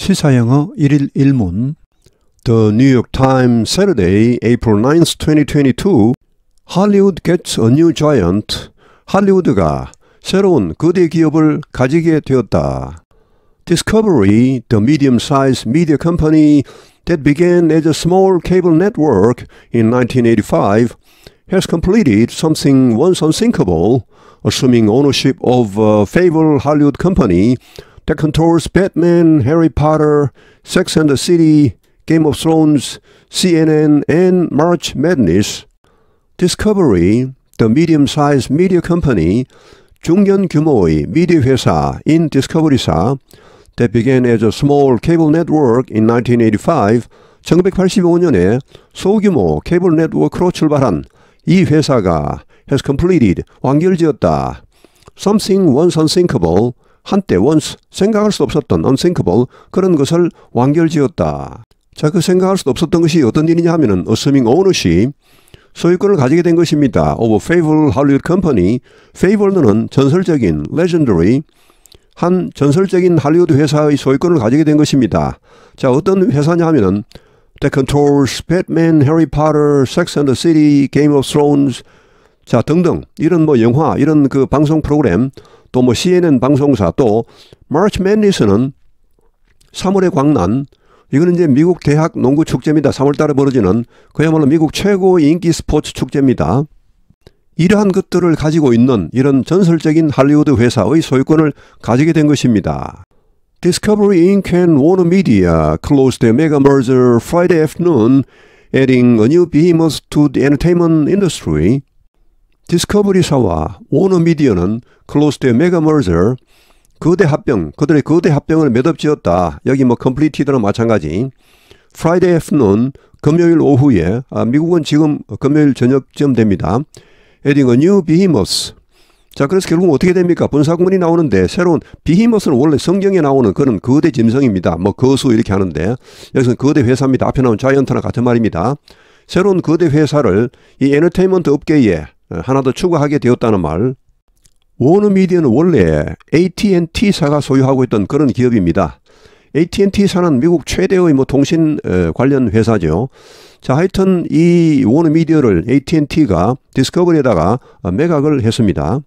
시사영어 1일 1문 The New York Times Saturday, April 9, 2022 Hollywood gets a new giant. 할리우드가 새로운 거대 기업을 가지게 되었다. Discovery, the medium-sized media company that began as a small cable network in 1985, has completed something once unthinkable, assuming ownership of a fabled Hollywood company the controls Batman, Harry Potter, Sex and the City, Game of Thrones, CNN, and March Madness. Discovery, the medium-sized media company, 중견 규모의 미디어 회사인 Discovery사, that began as a small cable network in 1985, 1985년에 소규모 케이블 네트워크로 출발한 이 회사가 has completed 완결지었다. Something once unthinkable 한때 once 생각할 수 없었던 unthinkable 그런 것을 완결지었다. 자, 그 생각할 수 없었던 것이 어떤 일이냐 하면은 assuming ownership 소유권을 가지게 된 것입니다. of a favorable Hollywood company. favored는 전설적인 legendary 한 전설적인 할리우드 회사의 소유권을 가지게 된 것입니다. 자, 어떤 회사냐 하면은 The Controls, Batman, Harry Potter, Sex and the City, Game of Thrones 자, 등등 이런 뭐 영화, 이런 그 방송 프로그램 또뭐 CNN 방송사 또 March m a d n e s s 는 3월의 광란 이거는 이제 미국 대학 농구 축제입니다. 3월달에 벌어지는 그야말로 미국 최고 인기 스포츠 축제입니다. 이러한 것들을 가지고 있는 이런 전설적인 할리우드 회사의 소유권을 가지게 된 것입니다. Discovery Inc. and WarnerMedia closed their mega merger Friday afternoon, adding a new behemoth to the entertainment industry. 디스커버리사와 오너미디어는 클로스 s 의 메가 머 m e g 거대 합병, 그들의 거대 합병을 매듭지었다. 여기 뭐 컴플리티드나 마찬가지. 프라이데이 애프눈, 금요일 오후에, 아, 미국은 지금 금요일 저녁쯤 됩니다. 에딩 a 뉴 비히머스. 자, 그래서 결국 어떻게 됩니까? 분사구문이 나오는데 새로운 비히머스는 원래 성경에 나오는 그런 거대 짐승입니다. 뭐 거수 이렇게 하는데 여기서는 거대 회사입니다. 앞에 나온 자이언트나 같은 말입니다. 새로운 거대 회사를 이 엔터테인먼트 업계에 어, 하나 더 추가하게 되었다는 말. 워너미디어는 원래 AT&T사가 소유하고 있던 그런 기업입니다. AT&T사는 미국 최대의 뭐 통신 어, 관련 회사죠. 자, 하여튼 이 워너미디어를 AT&T가 디스커버리에다가 어, 매각을 했습니다.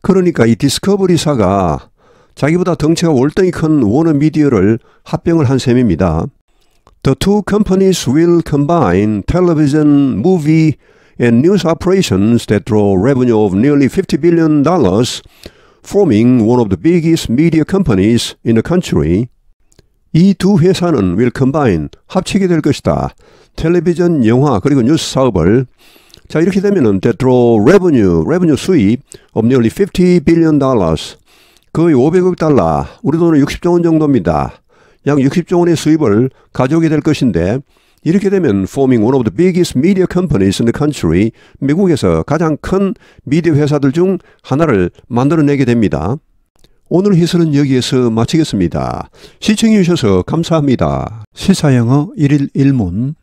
그러니까 이 디스커버리사가 자기보다 덩치가 월등히 큰 워너미디어를 합병을 한 셈입니다. The two companies will combine television, movie, and news operations that draw revenue of nearly $50 billion, forming one of the biggest media companies in the country. 이 두 회사는 will combine, 합치게 될 것이다. 텔레비전, 영화, 그리고 뉴스 사업을 자 이렇게 되면은 that draw revenue, revenue 수입 of nearly 50 billion dollars 거의 500억 달러, 우리 돈으로 60조 원 정도입니다. 약 60조 원의 수입을 가져오게 될 것인데 이렇게 되면 forming one of the biggest media companies in the country 미국에서 가장 큰 미디어 회사들 중 하나를 만들어내게 됩니다. 오늘 해설은 여기에서 마치겠습니다. 시청해주셔서 감사합니다. 시사영어 1일 1문